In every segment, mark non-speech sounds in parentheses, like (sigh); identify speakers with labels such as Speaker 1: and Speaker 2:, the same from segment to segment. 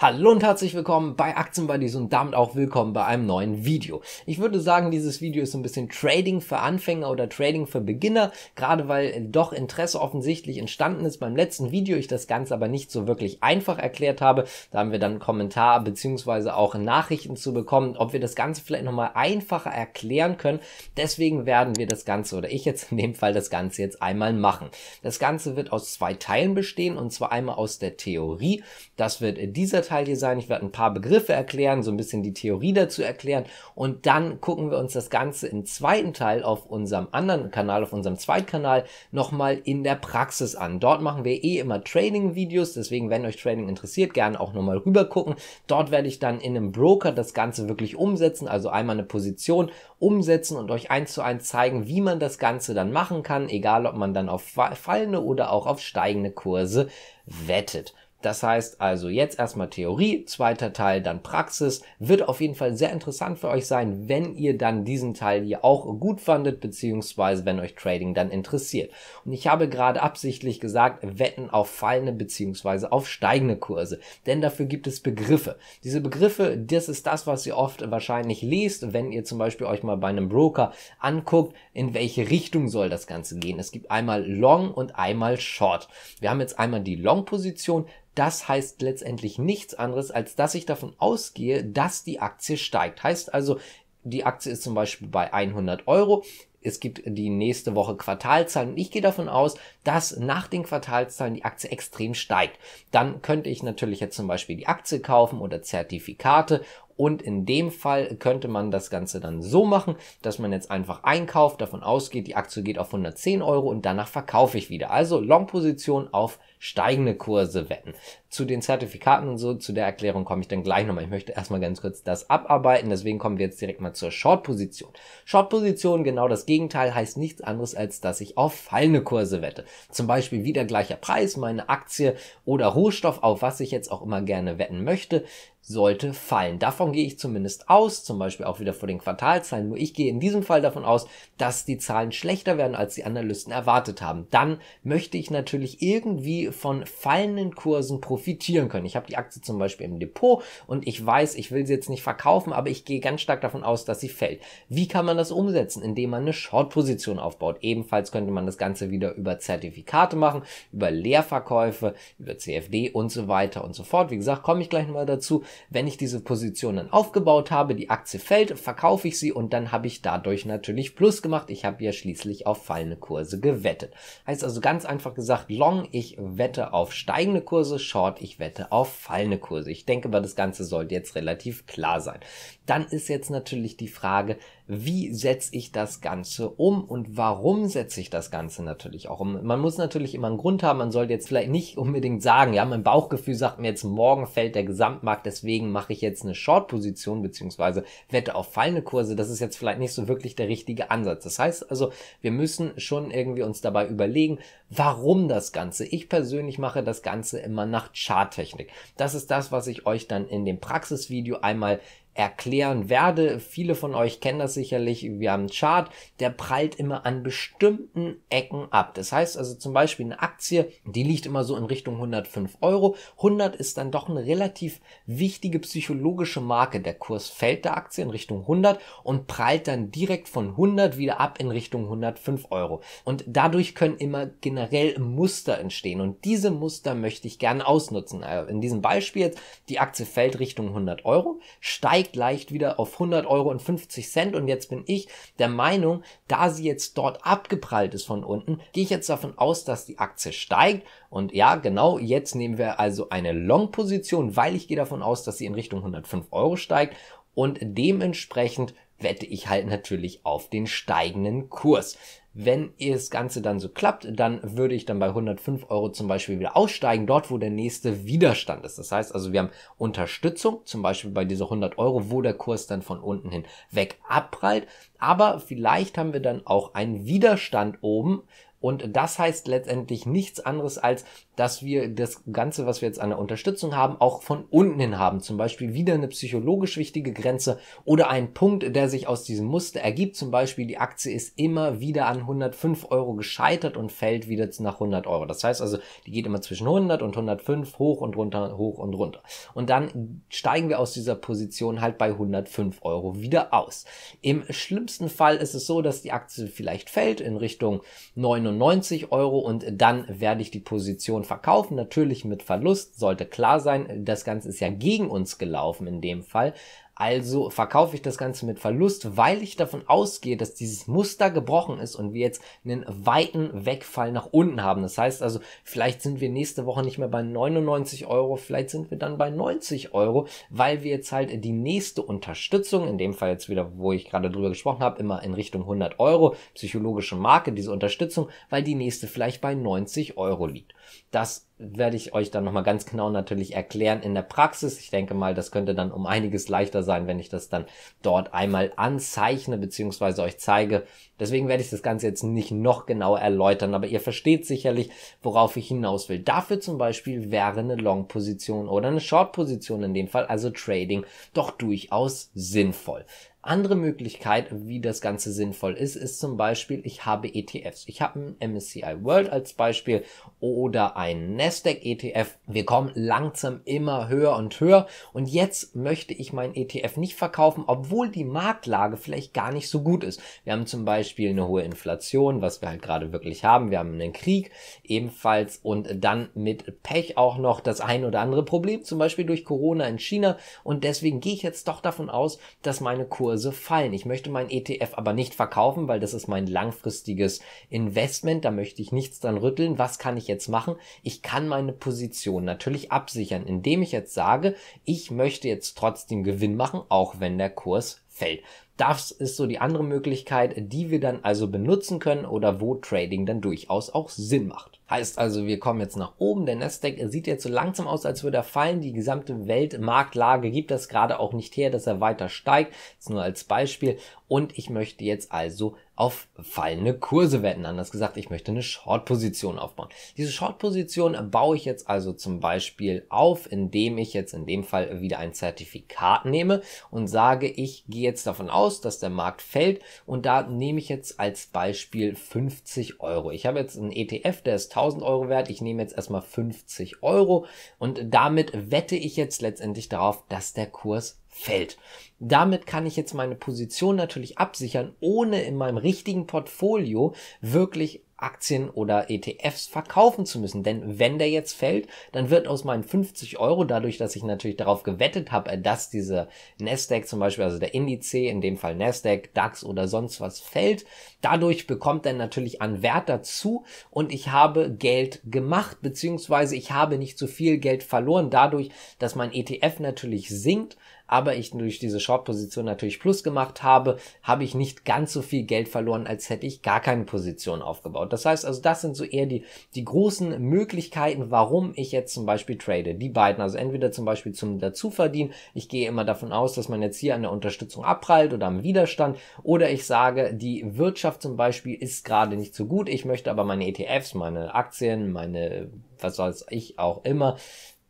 Speaker 1: Hallo und herzlich willkommen bei Aktienbuddies und damit auch willkommen bei einem neuen Video. Ich würde sagen, dieses Video ist so ein bisschen Trading für Anfänger oder Trading für Beginner, gerade weil doch Interesse offensichtlich entstanden ist beim letzten Video, ich das Ganze aber nicht so wirklich einfach erklärt habe. Da haben wir dann einen Kommentar beziehungsweise auch Nachrichten zu bekommen, ob wir das Ganze vielleicht nochmal einfacher erklären können. Deswegen werden wir das Ganze oder ich jetzt in dem Fall das Ganze jetzt einmal machen. Das Ganze wird aus zwei Teilen bestehen und zwar einmal aus der Theorie. Das wird dieser Teil hier sein. Ich werde ein paar Begriffe erklären, so ein bisschen die Theorie dazu erklären und dann gucken wir uns das Ganze im zweiten Teil auf unserem anderen Kanal, auf unserem Zweitkanal nochmal in der Praxis an. Dort machen wir eh immer Training-Videos, deswegen, wenn euch Training interessiert, gerne auch nochmal rüber gucken. Dort werde ich dann in einem Broker das Ganze wirklich umsetzen, also einmal eine Position umsetzen und euch eins zu eins zeigen, wie man das Ganze dann machen kann, egal ob man dann auf fallende oder auch auf steigende Kurse wettet. Das heißt also jetzt erstmal Theorie, zweiter Teil dann Praxis. Wird auf jeden Fall sehr interessant für euch sein, wenn ihr dann diesen Teil hier auch gut fandet, beziehungsweise wenn euch Trading dann interessiert. Und ich habe gerade absichtlich gesagt, wetten auf fallende beziehungsweise auf steigende Kurse. Denn dafür gibt es Begriffe. Diese Begriffe, das ist das, was ihr oft wahrscheinlich lest, wenn ihr zum Beispiel euch mal bei einem Broker anguckt, in welche Richtung soll das Ganze gehen. Es gibt einmal Long und einmal Short. Wir haben jetzt einmal die Long-Position, das heißt letztendlich nichts anderes, als dass ich davon ausgehe, dass die Aktie steigt. Heißt also, die Aktie ist zum Beispiel bei 100 Euro. Es gibt die nächste Woche Quartalzahlen ich gehe davon aus, dass nach den Quartalzahlen die Aktie extrem steigt. Dann könnte ich natürlich jetzt zum Beispiel die Aktie kaufen oder Zertifikate und in dem Fall könnte man das Ganze dann so machen, dass man jetzt einfach einkauft, davon ausgeht, die Aktie geht auf 110 Euro und danach verkaufe ich wieder. Also Long-Position auf steigende Kurse wetten. Zu den Zertifikaten und so, zu der Erklärung komme ich dann gleich nochmal. Ich möchte erstmal ganz kurz das abarbeiten, deswegen kommen wir jetzt direkt mal zur Short-Position. Short-Position, genau das Gegenteil, heißt nichts anderes, als dass ich auf fallende Kurse wette. Zum Beispiel wieder gleicher Preis, meine Aktie oder Rohstoff, auf was ich jetzt auch immer gerne wetten möchte, sollte fallen. Davon gehe ich zumindest aus, zum Beispiel auch wieder vor den Quartalzahlen. Nur ich gehe in diesem Fall davon aus, dass die Zahlen schlechter werden, als die Analysten erwartet haben. Dann möchte ich natürlich irgendwie von fallenden Kursen profitieren können. Ich habe die Aktie zum Beispiel im Depot und ich weiß, ich will sie jetzt nicht verkaufen, aber ich gehe ganz stark davon aus, dass sie fällt. Wie kann man das umsetzen? Indem man eine Short-Position aufbaut. Ebenfalls könnte man das Ganze wieder über Zertifikate machen, über Leerverkäufe, über CFD und so weiter und so fort. Wie gesagt, komme ich gleich mal dazu wenn ich diese Position dann aufgebaut habe, die Aktie fällt, verkaufe ich sie und dann habe ich dadurch natürlich Plus gemacht. Ich habe ja schließlich auf fallende Kurse gewettet. Heißt also ganz einfach gesagt, Long, ich wette auf steigende Kurse, Short, ich wette auf fallende Kurse. Ich denke aber, das Ganze sollte jetzt relativ klar sein. Dann ist jetzt natürlich die Frage, wie setze ich das Ganze um und warum setze ich das Ganze natürlich auch um? Man muss natürlich immer einen Grund haben, man sollte jetzt vielleicht nicht unbedingt sagen, ja, mein Bauchgefühl sagt mir jetzt, morgen fällt der Gesamtmarkt, deswegen mache ich jetzt eine Short-Position beziehungsweise wette auf fallende Kurse, das ist jetzt vielleicht nicht so wirklich der richtige Ansatz. Das heißt also, wir müssen schon irgendwie uns dabei überlegen, warum das Ganze. Ich persönlich mache das Ganze immer nach Charttechnik. Das ist das, was ich euch dann in dem Praxisvideo einmal erklären werde. Viele von euch kennen das sicherlich. Wir haben einen Chart, der prallt immer an bestimmten Ecken ab. Das heißt also zum Beispiel eine Aktie, die liegt immer so in Richtung 105 Euro. 100 ist dann doch eine relativ wichtige psychologische Marke. Der Kurs fällt der Aktie in Richtung 100 und prallt dann direkt von 100 wieder ab in Richtung 105 Euro. Und dadurch können immer generell Muster entstehen. Und diese Muster möchte ich gerne ausnutzen. Also in diesem Beispiel jetzt, die Aktie fällt Richtung 100 Euro, steigt leicht, leicht wieder auf 100 Euro und 50 Cent. Und jetzt bin ich der Meinung, da sie jetzt dort abgeprallt ist von unten, gehe ich jetzt davon aus, dass die Aktie steigt. Und ja, genau, jetzt nehmen wir also eine Long-Position, weil ich gehe davon aus, dass sie in Richtung 105 Euro steigt. Und dementsprechend wette ich halt natürlich auf den steigenden Kurs. Wenn das Ganze dann so klappt, dann würde ich dann bei 105 Euro zum Beispiel wieder aussteigen, dort wo der nächste Widerstand ist. Das heißt also, wir haben Unterstützung, zum Beispiel bei dieser 100 Euro, wo der Kurs dann von unten hin weg abprallt. Aber vielleicht haben wir dann auch einen Widerstand oben, und das heißt letztendlich nichts anderes als, dass wir das Ganze, was wir jetzt an der Unterstützung haben, auch von unten hin haben. Zum Beispiel wieder eine psychologisch wichtige Grenze oder ein Punkt, der sich aus diesem Muster ergibt. Zum Beispiel die Aktie ist immer wieder an 105 Euro gescheitert und fällt wieder nach 100 Euro. Das heißt also, die geht immer zwischen 100 und 105 hoch und runter, hoch und runter. Und dann steigen wir aus dieser Position halt bei 105 Euro wieder aus. Im schlimmsten Fall ist es so, dass die Aktie vielleicht fällt in Richtung 99 99 Euro und dann werde ich die Position verkaufen. Natürlich mit Verlust, sollte klar sein. Das Ganze ist ja gegen uns gelaufen in dem Fall. Also verkaufe ich das Ganze mit Verlust, weil ich davon ausgehe, dass dieses Muster gebrochen ist und wir jetzt einen weiten Wegfall nach unten haben. Das heißt also, vielleicht sind wir nächste Woche nicht mehr bei 99 Euro, vielleicht sind wir dann bei 90 Euro, weil wir jetzt halt die nächste Unterstützung, in dem Fall jetzt wieder, wo ich gerade drüber gesprochen habe, immer in Richtung 100 Euro, psychologische Marke, diese Unterstützung, weil die nächste vielleicht bei 90 Euro liegt. Das werde ich euch dann nochmal ganz genau natürlich erklären in der Praxis. Ich denke mal, das könnte dann um einiges leichter sein, wenn ich das dann dort einmal anzeichne bzw. euch zeige. Deswegen werde ich das Ganze jetzt nicht noch genauer erläutern, aber ihr versteht sicherlich, worauf ich hinaus will. Dafür zum Beispiel wäre eine Long-Position oder eine Short-Position in dem Fall, also Trading, doch durchaus sinnvoll. Andere Möglichkeit, wie das Ganze sinnvoll ist, ist zum Beispiel, ich habe ETFs. Ich habe einen MSCI World als Beispiel oder einen Nasdaq ETF. Wir kommen langsam immer höher und höher und jetzt möchte ich meinen ETF nicht verkaufen, obwohl die Marktlage vielleicht gar nicht so gut ist. Wir haben zum Beispiel eine hohe Inflation, was wir halt gerade wirklich haben. Wir haben einen Krieg ebenfalls und dann mit Pech auch noch das ein oder andere Problem, zum Beispiel durch Corona in China und deswegen gehe ich jetzt doch davon aus, dass meine Kurse Börse fallen. Ich möchte mein ETF aber nicht verkaufen, weil das ist mein langfristiges Investment. Da möchte ich nichts dran rütteln. Was kann ich jetzt machen? Ich kann meine Position natürlich absichern, indem ich jetzt sage, ich möchte jetzt trotzdem Gewinn machen, auch wenn der Kurs fällt. Das ist so die andere Möglichkeit, die wir dann also benutzen können oder wo Trading dann durchaus auch Sinn macht. Heißt also, wir kommen jetzt nach oben. Der Nasdaq sieht jetzt so langsam aus, als würde er fallen. Die gesamte Weltmarktlage gibt das gerade auch nicht her, dass er weiter steigt. Das nur als Beispiel. Und ich möchte jetzt also auf fallende Kurse wetten. Anders gesagt, ich möchte eine Short-Position aufbauen. Diese Short-Position baue ich jetzt also zum Beispiel auf, indem ich jetzt in dem Fall wieder ein Zertifikat nehme und sage, ich gehe jetzt davon aus, dass der Markt fällt und da nehme ich jetzt als Beispiel 50 Euro. Ich habe jetzt einen ETF, der ist 1000 Euro wert. Ich nehme jetzt erstmal 50 Euro und damit wette ich jetzt letztendlich darauf, dass der Kurs fällt. Damit kann ich jetzt meine Position natürlich absichern, ohne in meinem richtigen Portfolio wirklich Aktien oder ETFs verkaufen zu müssen. Denn wenn der jetzt fällt, dann wird aus meinen 50 Euro, dadurch, dass ich natürlich darauf gewettet habe, dass dieser Nasdaq zum Beispiel, also der Indice, in dem Fall Nasdaq, DAX oder sonst was fällt, Dadurch bekommt er natürlich an Wert dazu und ich habe Geld gemacht, beziehungsweise ich habe nicht so viel Geld verloren, dadurch, dass mein ETF natürlich sinkt, aber ich durch diese Short-Position natürlich Plus gemacht habe, habe ich nicht ganz so viel Geld verloren, als hätte ich gar keine Position aufgebaut. Das heißt also, das sind so eher die, die großen Möglichkeiten, warum ich jetzt zum Beispiel trade. Die beiden, also entweder zum Beispiel zum Dazuverdienen, ich gehe immer davon aus, dass man jetzt hier an der Unterstützung abprallt oder am Widerstand, oder ich sage, die Wirtschaft Wirtschaft zum Beispiel ist gerade nicht so gut. Ich möchte aber meine ETFs, meine Aktien, meine, was weiß ich auch immer,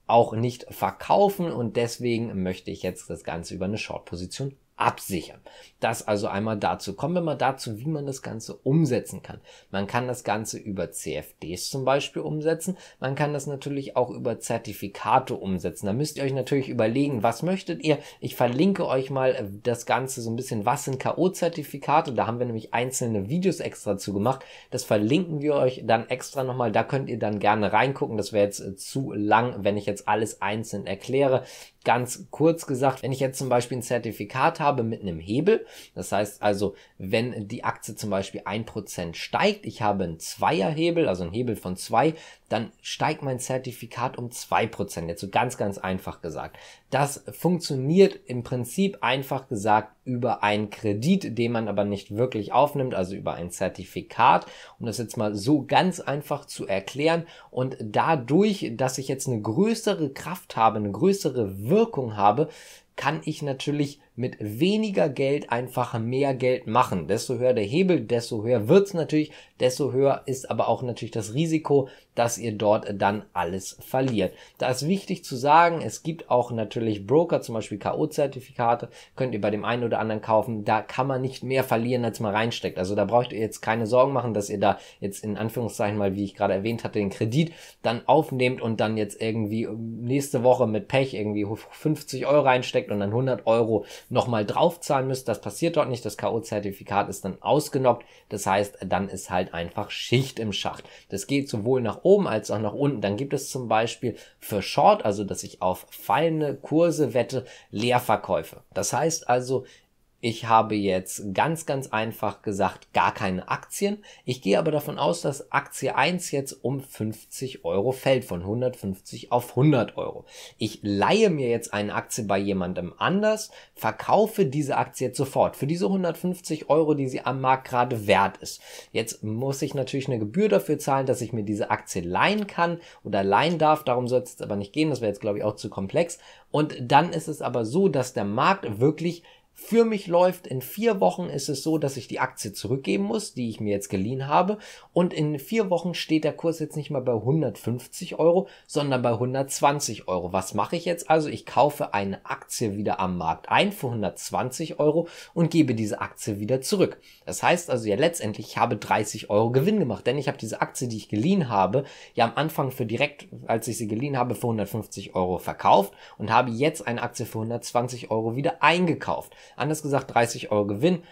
Speaker 1: auch nicht verkaufen und deswegen möchte ich jetzt das Ganze über eine Short-Position absichern. Das also einmal dazu. Kommen wir mal dazu, wie man das Ganze umsetzen kann. Man kann das Ganze über CFDs zum Beispiel umsetzen. Man kann das natürlich auch über Zertifikate umsetzen. Da müsst ihr euch natürlich überlegen, was möchtet ihr. Ich verlinke euch mal äh, das Ganze so ein bisschen, was sind KO-Zertifikate. Da haben wir nämlich einzelne Videos extra zu gemacht. Das verlinken wir euch dann extra nochmal. Da könnt ihr dann gerne reingucken. Das wäre jetzt äh, zu lang, wenn ich jetzt alles einzeln erkläre. Ganz kurz gesagt, wenn ich jetzt zum Beispiel ein Zertifikat habe, habe mit einem Hebel. Das heißt also, wenn die Aktie zum Beispiel ein Prozent steigt, ich habe einen Zweierhebel, also einen Hebel von zwei, dann steigt mein Zertifikat um zwei Prozent. Jetzt so ganz, ganz einfach gesagt. Das funktioniert im Prinzip einfach gesagt über einen Kredit, den man aber nicht wirklich aufnimmt, also über ein Zertifikat, um das jetzt mal so ganz einfach zu erklären. Und dadurch, dass ich jetzt eine größere Kraft habe, eine größere Wirkung habe, kann ich natürlich mit weniger Geld einfach mehr Geld machen. Desto höher der Hebel, desto höher wird's natürlich, desto höher ist aber auch natürlich das Risiko, dass ihr dort dann alles verliert. Da ist wichtig zu sagen, es gibt auch natürlich Broker, zum Beispiel K.O.-Zertifikate, könnt ihr bei dem einen oder anderen kaufen. Da kann man nicht mehr verlieren, als man reinsteckt. Also da braucht ihr jetzt keine Sorgen machen, dass ihr da jetzt in Anführungszeichen mal, wie ich gerade erwähnt hatte, den Kredit dann aufnehmt und dann jetzt irgendwie nächste Woche mit Pech irgendwie 50 Euro reinsteckt und dann 100 Euro nochmal draufzahlen müsst. Das passiert dort nicht. Das K.O.-Zertifikat ist dann ausgenockt. Das heißt, dann ist halt einfach Schicht im Schacht. Das geht sowohl nach oben als auch nach unten. Dann gibt es zum Beispiel für Short, also dass ich auf fallende Kurse wette, Leerverkäufe. Das heißt also, ich habe jetzt ganz, ganz einfach gesagt, gar keine Aktien. Ich gehe aber davon aus, dass Aktie 1 jetzt um 50 Euro fällt, von 150 auf 100 Euro. Ich leihe mir jetzt eine Aktie bei jemandem anders, verkaufe diese Aktie jetzt sofort für diese 150 Euro, die sie am Markt gerade wert ist. Jetzt muss ich natürlich eine Gebühr dafür zahlen, dass ich mir diese Aktie leihen kann oder leihen darf. Darum soll es jetzt aber nicht gehen. Das wäre jetzt, glaube ich, auch zu komplex. Und dann ist es aber so, dass der Markt wirklich für mich läuft. In vier Wochen ist es so, dass ich die Aktie zurückgeben muss, die ich mir jetzt geliehen habe. Und in vier Wochen steht der Kurs jetzt nicht mal bei 150 Euro, sondern bei 120 Euro. Was mache ich jetzt also? Ich kaufe eine Aktie wieder am Markt ein für 120 Euro und gebe diese Aktie wieder zurück. Das heißt also ja letztendlich, ich habe 30 Euro Gewinn gemacht, denn ich habe diese Aktie, die ich geliehen habe, ja am Anfang für direkt, als ich sie geliehen habe, für 150 Euro verkauft und habe jetzt eine Aktie für 120 Euro wieder eingekauft. Anders gesagt, 30 Euro Gewinn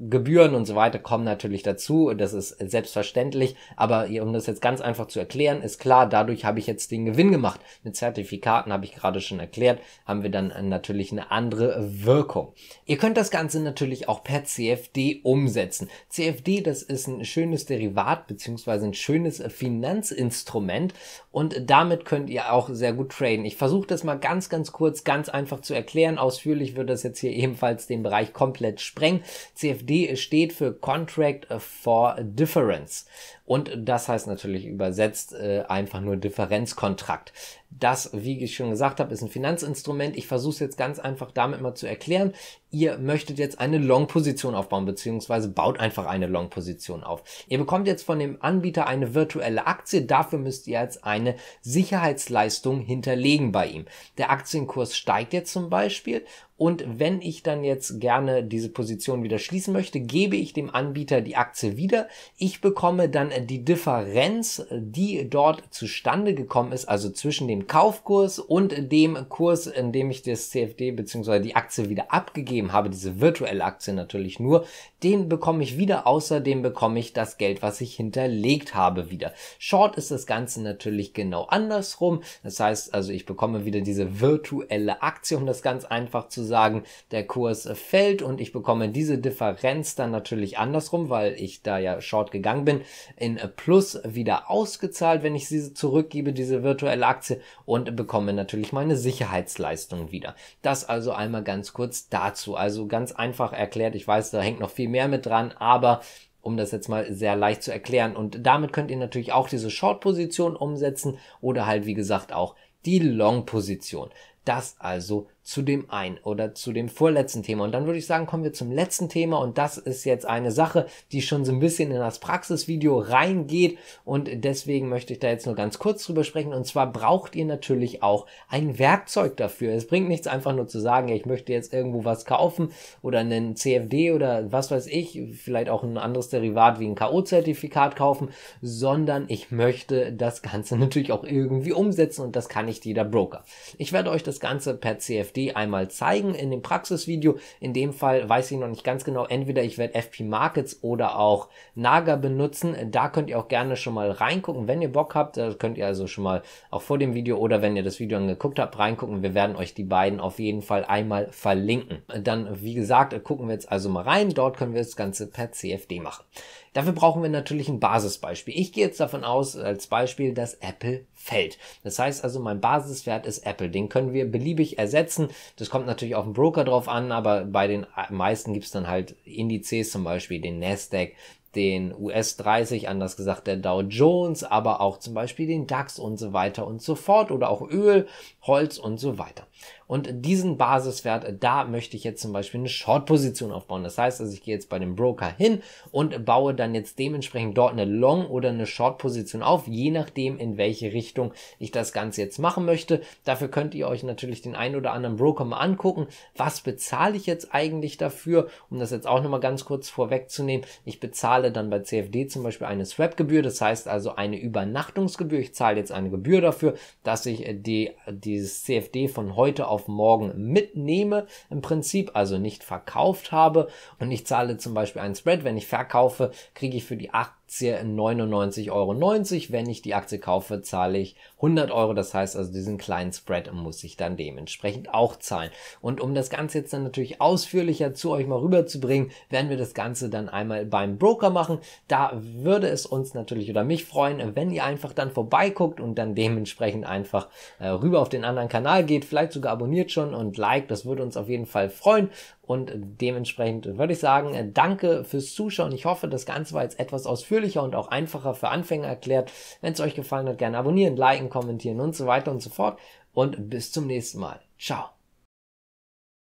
Speaker 1: Gebühren und so weiter kommen natürlich dazu und das ist selbstverständlich, aber um das jetzt ganz einfach zu erklären, ist klar, dadurch habe ich jetzt den Gewinn gemacht. Mit Zertifikaten habe ich gerade schon erklärt, haben wir dann äh, natürlich eine andere Wirkung. Ihr könnt das Ganze natürlich auch per CFD umsetzen. CFD, das ist ein schönes Derivat beziehungsweise ein schönes Finanzinstrument und damit könnt ihr auch sehr gut traden. Ich versuche das mal ganz, ganz kurz, ganz einfach zu erklären. Ausführlich würde das jetzt hier ebenfalls den Bereich komplett sprengen. CFD CFD steht für Contract for Difference. Und das heißt natürlich übersetzt äh, einfach nur Differenzkontrakt. Das, wie ich schon gesagt habe, ist ein Finanzinstrument. Ich versuche es jetzt ganz einfach damit mal zu erklären. Ihr möchtet jetzt eine Long-Position aufbauen, beziehungsweise baut einfach eine Long-Position auf. Ihr bekommt jetzt von dem Anbieter eine virtuelle Aktie. Dafür müsst ihr jetzt eine Sicherheitsleistung hinterlegen bei ihm. Der Aktienkurs steigt jetzt zum Beispiel und wenn ich dann jetzt gerne diese Position wieder schließen möchte, gebe ich dem Anbieter die Aktie wieder. Ich bekomme dann die Differenz, die dort zustande gekommen ist, also zwischen dem Kaufkurs und dem Kurs, in dem ich das CFD bzw. die Aktie wieder abgegeben habe, diese virtuelle Aktie natürlich nur, den bekomme ich wieder, außerdem bekomme ich das Geld, was ich hinterlegt habe, wieder. Short ist das Ganze natürlich genau andersrum. Das heißt also, ich bekomme wieder diese virtuelle Aktie, um das ganz einfach zu sagen sagen, der Kurs äh, fällt und ich bekomme diese Differenz dann natürlich andersrum, weil ich da ja short gegangen bin, in äh, Plus wieder ausgezahlt, wenn ich sie zurückgebe, diese virtuelle Aktie und bekomme natürlich meine Sicherheitsleistung wieder. Das also einmal ganz kurz dazu. Also ganz einfach erklärt. Ich weiß, da hängt noch viel mehr mit dran, aber um das jetzt mal sehr leicht zu erklären. Und damit könnt ihr natürlich auch diese Short-Position umsetzen oder halt, wie gesagt, auch die Long-Position. Das also zu dem ein oder zu dem vorletzten Thema. Und dann würde ich sagen, kommen wir zum letzten Thema. Und das ist jetzt eine Sache, die schon so ein bisschen in das Praxisvideo reingeht. Und deswegen möchte ich da jetzt nur ganz kurz drüber sprechen. Und zwar braucht ihr natürlich auch ein Werkzeug dafür. Es bringt nichts einfach nur zu sagen, ich möchte jetzt irgendwo was kaufen oder einen CFD oder was weiß ich, vielleicht auch ein anderes Derivat wie ein K.O.-Zertifikat kaufen, sondern ich möchte das Ganze (laughs) natürlich auch irgendwie umsetzen. Und das kann nicht jeder Broker. Ich werde euch das Ganze per CFD FD einmal zeigen in dem Praxisvideo. In dem Fall weiß ich noch nicht ganz genau, entweder ich werde FP Markets oder auch Naga benutzen. Da könnt ihr auch gerne schon mal reingucken, wenn ihr Bock habt. Das äh, könnt ihr also schon mal auch vor dem Video oder wenn ihr das Video angeguckt habt, reingucken. Wir werden euch die beiden auf jeden Fall einmal verlinken. Dann, wie gesagt, gucken wir jetzt also mal rein. Dort können wir das Ganze per CFD machen. Dafür brauchen wir natürlich ein Basisbeispiel. Ich gehe jetzt davon aus, als Beispiel, dass Apple fällt. Das heißt also, mein Basiswert ist Apple. Den können wir beliebig ersetzen. Das kommt natürlich auf den Broker drauf an, aber bei den meisten gibt es dann halt Indizes, zum Beispiel den Nasdaq, den US 30, anders gesagt der Dow Jones, aber auch zum Beispiel den DAX und so weiter und so fort oder auch Öl, Holz und so weiter. Und diesen Basiswert, da möchte ich jetzt zum Beispiel eine Short-Position aufbauen. Das heißt, also ich gehe jetzt bei dem Broker hin und baue dann jetzt dementsprechend dort eine Long- oder eine Short-Position auf, je nachdem, in welche Richtung ich das Ganze jetzt machen möchte. Dafür könnt ihr euch natürlich den einen oder anderen Broker mal angucken. Was bezahle ich jetzt eigentlich dafür? Um das jetzt auch nochmal ganz kurz vorwegzunehmen. Ich bezahle zahle dann bei CFD zum Beispiel eine Swap-Gebühr, das heißt also eine Übernachtungsgebühr. Ich zahle jetzt eine Gebühr dafür, dass ich äh, die, dieses CFD von heute auf morgen mitnehme, im Prinzip, also nicht verkauft habe. Und ich zahle zum Beispiel einen Spread. Wenn ich verkaufe, kriege ich für die 8 Aktie 99,90 Euro. Wenn ich die Aktie kaufe, zahle ich 100 Euro. Das heißt also, diesen kleinen Spread muss ich dann dementsprechend auch zahlen. Und um das Ganze jetzt dann natürlich ausführlicher zu euch mal rüberzubringen, werden wir das Ganze dann einmal beim Broker machen. Da würde es uns natürlich oder mich freuen, wenn ihr einfach dann vorbeiguckt und dann dementsprechend einfach äh, rüber auf den anderen Kanal geht, vielleicht sogar abonniert schon und liked. Das würde uns auf jeden Fall freuen. Und dementsprechend würde ich sagen, danke fürs Zuschauen. Ich hoffe, das Ganze war jetzt etwas ausführlicher und auch einfacher für Anfänger erklärt. Wenn es euch gefallen hat, gerne abonnieren, liken, kommentieren und so weiter und so fort. Und bis zum nächsten Mal. Ciao.